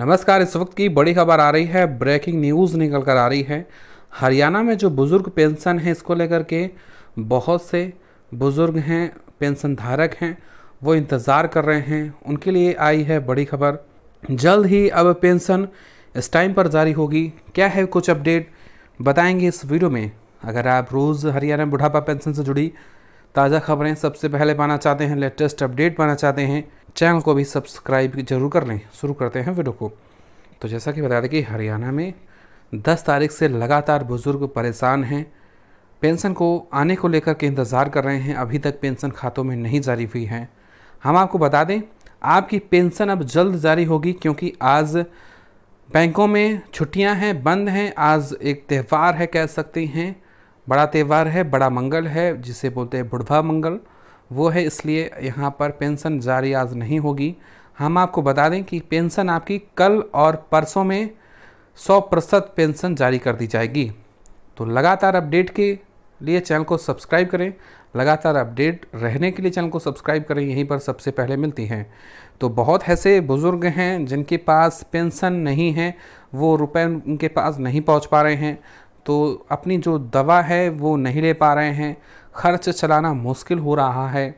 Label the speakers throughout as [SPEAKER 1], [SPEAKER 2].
[SPEAKER 1] नमस्कार इस वक्त की बड़ी खबर आ रही है ब्रेकिंग न्यूज़ निकल कर आ रही है हरियाणा में जो बुज़ुर्ग पेंशन है इसको लेकर के बहुत से बुज़ुर्ग हैं पेंशन धारक हैं वो इंतज़ार कर रहे हैं उनके लिए आई है बड़ी खबर जल्द ही अब पेंशन इस टाइम पर जारी होगी क्या है कुछ अपडेट बताएंगे इस वीडियो में अगर आप रोज़ हरियाणा बुढ़ापा पेंशन से जुड़ी ताज़ा खबरें सबसे पहले पाना चाहते हैं लेटेस्ट अपडेट पाना चाहते हैं चैनल को भी सब्सक्राइब जरूर कर लें शुरू करते हैं वीडियो को तो जैसा कि बता दें कि हरियाणा में 10 तारीख से लगातार बुज़ुर्ग परेशान हैं पेंशन को आने को लेकर के इंतज़ार कर रहे हैं अभी तक पेंशन खातों में नहीं जारी हुई है हम आपको बता दें आपकी पेंशन अब जल्द जारी होगी क्योंकि आज बैंकों में छुट्टियां हैं बंद हैं आज एक त्यौहार है कह सकते हैं बड़ा त्यौहार है बड़ा मंगल है जिसे बोलते हैं बुढ़वा मंगल वो है इसलिए यहाँ पर पेंशन जारी आज नहीं होगी हम आपको बता दें कि पेंशन आपकी कल और परसों में 100 प्रतिशत पेंशन जारी कर दी जाएगी तो लगातार अपडेट के लिए चैनल को सब्सक्राइब करें लगातार अपडेट रहने के लिए चैनल को सब्सक्राइब करें यहीं पर सबसे पहले मिलती हैं तो बहुत ऐसे बुज़ुर्ग हैं जिनके पास पेंशन नहीं है वो रुपए उनके पास नहीं पहुंच पा रहे हैं तो अपनी जो दवा है वो नहीं ले पा रहे हैं खर्च चलाना मुश्किल हो रहा है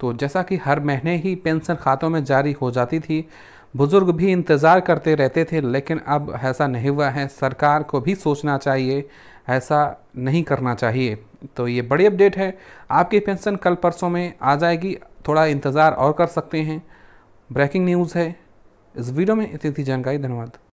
[SPEAKER 1] तो जैसा कि हर महीने ही पेंशन खातों में जारी हो जाती थी बुज़ुर्ग भी इंतज़ार करते रहते थे लेकिन अब ऐसा नहीं हुआ है सरकार को भी सोचना चाहिए ऐसा नहीं करना चाहिए तो ये बड़ी अपडेट है आपकी पेंशन कल परसों में आ जाएगी थोड़ा इंतज़ार और कर सकते हैं ब्रेकिंग न्यूज़ है इस वीडियो में इतनी जानकारी धन्यवाद